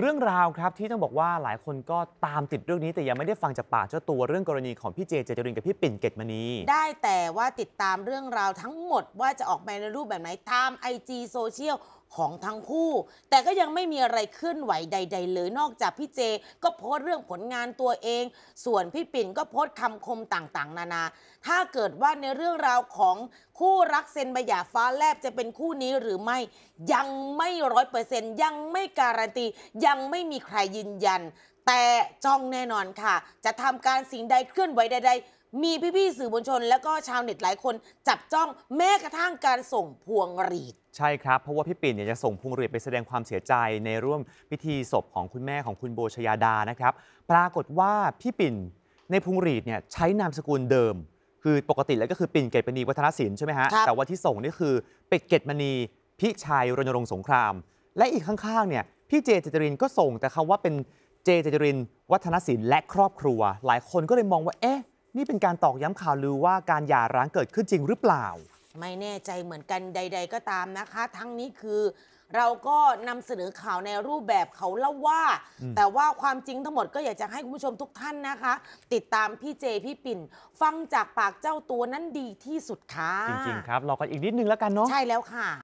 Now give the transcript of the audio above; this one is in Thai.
เรื่องราวครับ ที่ต้องบอกว่าหลายคนก็ตามติดเรื่องนี้แต่ยังไม่ได้ฟังจากปากเจ้าตัวเรื่องกรณีของพี่เจเจจรินกับพี่ปิ่นเกตมณีได้แต่ว่าติดตามเรื่องราวทั้งหมดว่าจะออกมาในรูปแบบไหนตามไอจีโซเชียลของทั้งคู่ แต่ก็ยังไม่มีอะไรเคลื่อนไหวใดๆ เลยนอกจากพี่เจ ก็โพสต์เรื่องผลงานตัวเอง ส่วนพี่ปิ่นก็โพสต์คำคมต่างๆ นานา ถ้าเกิดว่าในเรื่องราวของคู่รักเซนบยาฟ้าแลบจะเป็นคู่นี้หรือไม่ยังไม่ร้อยเปอร์เซ็นต์ยังไม่การันตี ยังไม่มีใครยืนยันแต่จ้องแน่นอนค่ะจะทำการสิ่งใดเคลื่อนไหวใดๆมีพี่ ๆสื่อมวลชนแล้วก็ชาวเน็ตหลายคนจับจ้องแม้กระทั่งการส่งพวงหรีดใช่ครับเพราะว่าพี่ปิ่นเนี่ยจะส่งพวงหรีดไปแสดงความเสียใจในร่วมพิธีศพของคุณแม่ของคุณโบชยาดานะครับ ปรากฏว่าพี่ปิ่น ในพวงหรีดเนี่ยใช้นามสกุลเดิม คือปกติแล้วก็คือปิ่นเกตมณีวัฒนศิลป์ใช่ไหมฮะแต่ว่าที่ส่งนี่คือเป็ดเกตมณีพิชัยรณรงค์สงคราม และอีกข้างๆเนี่ยพี่เจเจตรินก็ส่งแต่คำว่าเป็นเจเจจรินวัฒนศิลป์และครอบครัว หลายคนก็เลยมองว่าเอ๊ะ นี่เป็นการตอกย้ำข่าวลือว่าการหย่าร้างเกิดขึ้นจริงหรือเปล่า ไม่แน่ใจเหมือนกันใด ๆ ก็ตามนะคะ ทั้งนี้คือเราก็นำเสนอข่าวในรูปแบบเขาเล่าว่า แต่ว่าความจริงทั้งหมดก็อยากจะให้คุณผู้ชมทุกท่านนะคะ ติดตามพี่เจพี่ปิ่น ฟังจากปากเจ้าตัวนั้นดีที่สุดค่ะจริงๆครับรอกันอีกนิดนึงแล้วกันเนาะใช่แล้วค่ะ